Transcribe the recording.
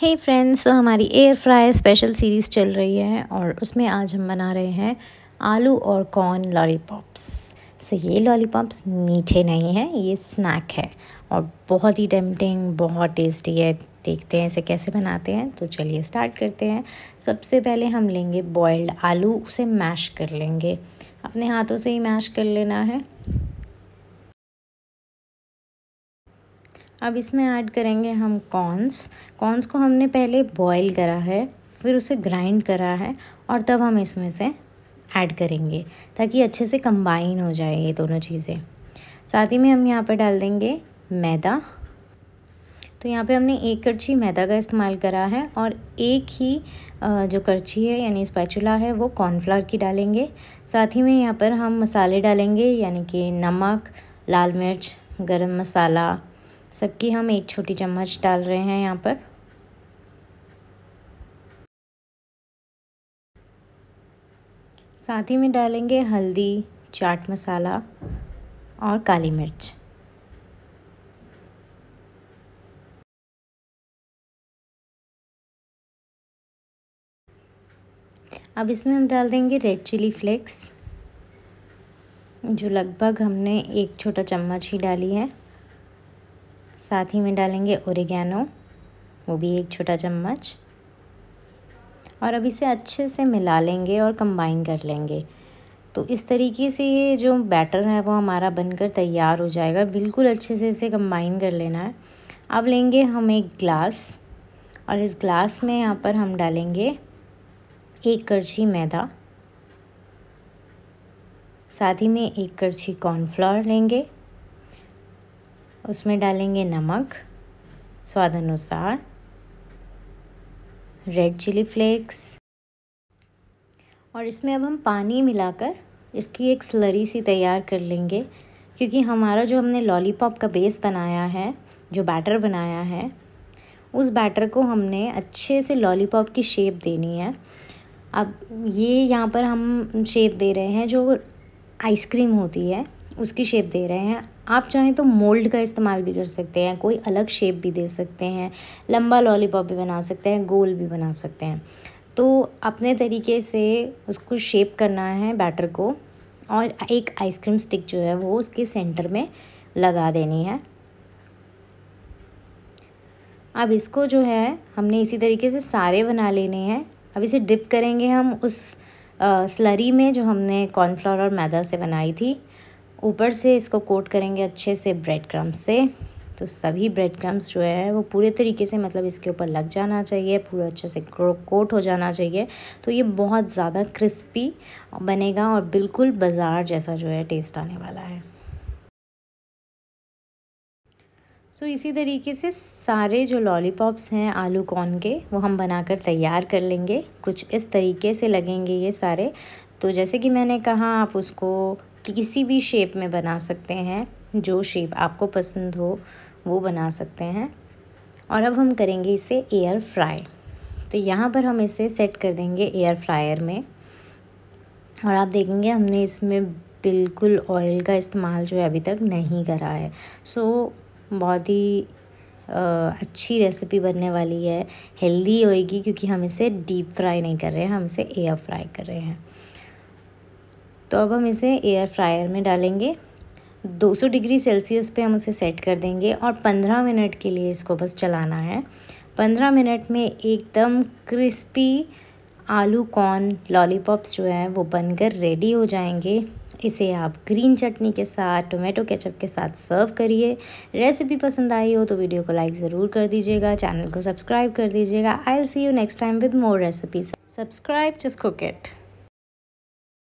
हे friends तो हमारी air fryer special series चल रही है और उसमें आज हम बना रहे हैं आलू और कॉर्न लॉलीपॉप्स सो ये लॉलीपॉप्स मीठे नहीं हैं ये स्नैक है और बहुत ही टेम्पटिंग बहुत टेस्टी है देखते हैं इसे कैसे बनाते हैं तो चलिए स्टार्ट करते हैं सबसे पहले हम लेंगे बॉयल्ड आलू उसे मैश कर लेंगे अपने हाथों से ही मैश कर लेना है अब इसमें ऐड करेंगे हम कॉर्नस कॉर्नस को हमने पहले बॉईल करा है फिर उसे ग्राइंड करा है और तब हम इसमें से ऐड करेंगे ताकि अच्छे से कंबाइन हो जाए ये दोनों चीज़ें साथ ही में हम यहाँ पर डाल देंगे मैदा तो यहाँ पे हमने एक करछी मैदा का इस्तेमाल करा है और एक ही जो करछी है यानी स्पैचुला है वो कॉर्नफ्लावर की डालेंगे साथ ही में यहाँ पर हम मसाले डालेंगे यानी कि नमक लाल मिर्च गरम मसाला सबकी हम एक छोटी चम्मच डाल रहे हैं यहाँ पर साथ ही में डालेंगे हल्दी चाट मसाला और काली मिर्च अब इसमें हम डाल देंगे रेड चिली फ्लेक्स जो लगभग हमने एक छोटा चम्मच ही डाली है साथ ही में डालेंगे ओरिगैनो वो भी एक छोटा चम्मच और अब इसे अच्छे से मिला लेंगे और कंबाइन कर लेंगे तो इस तरीके से ये जो बैटर है वो हमारा बनकर तैयार हो जाएगा बिल्कुल अच्छे से इसे कंबाइन कर लेना है अब लेंगे हम एक ग्लास और इस ग्लास में यहाँ पर हम डालेंगे एक करछी मैदा साथ ही में एक करछी कॉर्नफ्लावर लेंगे उसमें डालेंगे नमक स्वाद अनुसार रेड चिली फ्लेक्स और इसमें अब हम पानी मिलाकर इसकी एक स्लरी सी तैयार कर लेंगे क्योंकि हमारा जो हमने लॉलीपॉप का बेस बनाया है जो बैटर बनाया है उस बैटर को हमने अच्छे से लॉलीपॉप की शेप देनी है अब ये यहाँ पर हम शेप दे रहे हैं जो आइसक्रीम होती है उसकी शेप दे रहे हैं आप चाहें तो मोल्ड का इस्तेमाल भी कर सकते हैं कोई अलग शेप भी दे सकते हैं लंबा लॉलीपॉप भी बना सकते हैं गोल भी बना सकते हैं तो अपने तरीके से उसको शेप करना है बैटर को और एक आइसक्रीम स्टिक जो है वो उसके सेंटर में लगा देनी है अब इसको जो है हमने इसी तरीके से सारे बना लेने हैं अब इसे डिप करेंगे हम उस स्लरी में जो हमने कॉर्नफ्लावर और मैदा से बनाई थी ऊपर से इसको कोट करेंगे अच्छे से ब्रेड क्रम्स से तो सभी ब्रेड क्रम्स जो है वो पूरे तरीके से मतलब इसके ऊपर लग जाना चाहिए पूरा अच्छे से कोट हो जाना चाहिए तो ये बहुत ज़्यादा क्रिस्पी बनेगा और बिल्कुल बाज़ार जैसा जो है टेस्ट आने वाला है सो so, इसी तरीके से सारे जो लॉलीपॉप्स हैं आलू कॉर्न के वो हम बनाकर तैयार कर लेंगे कुछ इस तरीके से लगेंगे ये सारे तो जैसे कि मैंने कहा आप उसको कि किसी भी शेप में बना सकते हैं जो शेप आपको पसंद हो वो बना सकते हैं और अब हम करेंगे इसे एयर फ्राई तो यहाँ पर हम इसे सेट कर देंगे एयर फ्रायर में और आप देखेंगे हमने इसमें बिल्कुल ऑयल का इस्तेमाल जो है अभी तक नहीं करा है सो so, बहुत ही अच्छी रेसिपी बनने वाली है हेल्दी होएगी क्योंकि हम इसे डीप फ्राई नहीं कर रहे हैं हम इसे एयर फ्राई कर रहे हैं तो अब हम इसे एयर फ्रायर में डालेंगे 200 डिग्री सेल्सियस पे हम उसे सेट कर देंगे और 15 मिनट के लिए इसको बस चलाना है 15 मिनट में एकदम क्रिस्पी आलू कॉर्न लॉलीपॉप्स जो है वो बनकर रेडी हो जाएंगे इसे आप ग्रीन चटनी के साथ टोमेटो केचप के साथ सर्व करिए रेसिपी पसंद आई हो तो वीडियो को लाइक ज़रूर कर दीजिएगा चैनल को सब्सक्राइब कर दीजिएगा I'll see you next time with more recipes subscribe just cook it